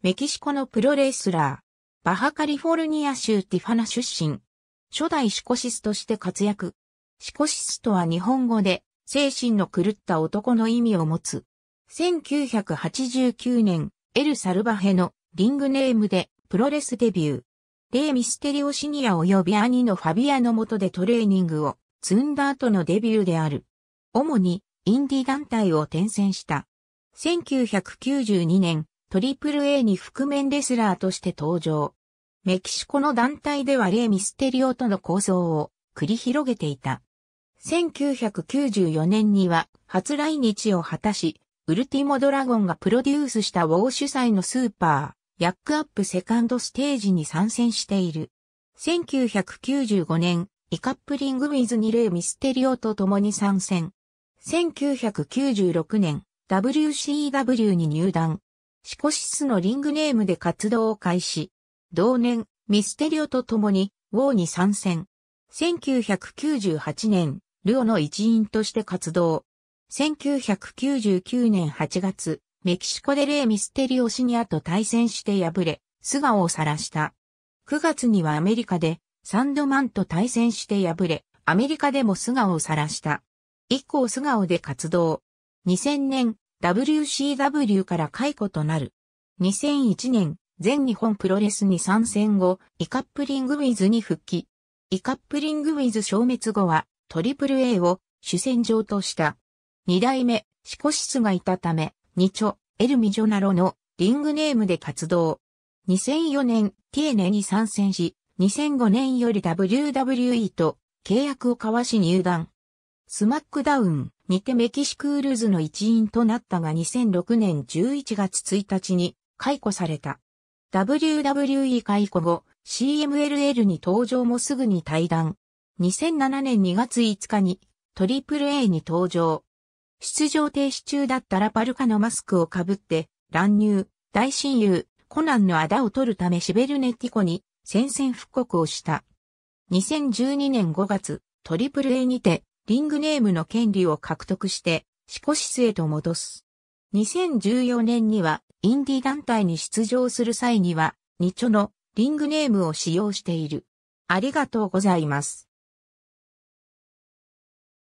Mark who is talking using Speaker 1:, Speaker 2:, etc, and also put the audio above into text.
Speaker 1: メキシコのプロレスラー、バハカリフォルニア州ティファナ出身、初代シコシスとして活躍。シコシスとは日本語で、精神の狂った男の意味を持つ。1989年、エルサルバヘのリングネームでプロレスデビュー。レイ・ミステリオシニア及び兄のファビアの下でトレーニングを積んだ後のデビューである。主にインディ団体を転戦した。1992年、トリプル a に覆面レスラーとして登場。メキシコの団体ではレイ・ミステリオとの構想を繰り広げていた。1994年には初来日を果たし、ウルティモドラゴンがプロデュースしたウォー主催のスーパー、ヤックアップセカンドステージに参戦している。1995年、イカップリングウィズにレイ・ミステリオと共に参戦。1996年、WCW に入団。シコシスのリングネームで活動を開始。同年、ミステリオと共に、ウォーに参戦。1998年、ルオの一員として活動。1999年8月、メキシコでレイ・ミステリオシニアと対戦して敗れ、素顔を晒した。9月にはアメリカで、サンドマンと対戦して敗れ、アメリカでも素顔を晒した。以降素顔で活動。2000年、WCW から解雇となる。2001年、全日本プロレスに参戦後、イカップリングウィズに復帰。イカップリングウィズ消滅後は、トリプル A を主戦場とした。二代目、シコシスがいたため、ニチョ、エルミジョナロのリングネームで活動。2004年、ティエネに参戦し、2005年より WWE と契約を交わし入団。スマックダウンにてメキシクールズの一員となったが2006年11月1日に解雇された。WWE 解雇後、CMLL に登場もすぐに退団。2007年2月5日に AAA に登場。出場停止中だったラパルカのマスクをかぶって乱入、大親友、コナンの仇を取るためシベルネティコに宣戦復刻をした。2012年5月、トリプル a にてリングネームの権利を獲得して、シコシスへと戻す。2014年には、インディ団体に出場する際には、ニチョのリングネームを使用している。ありがとうございます。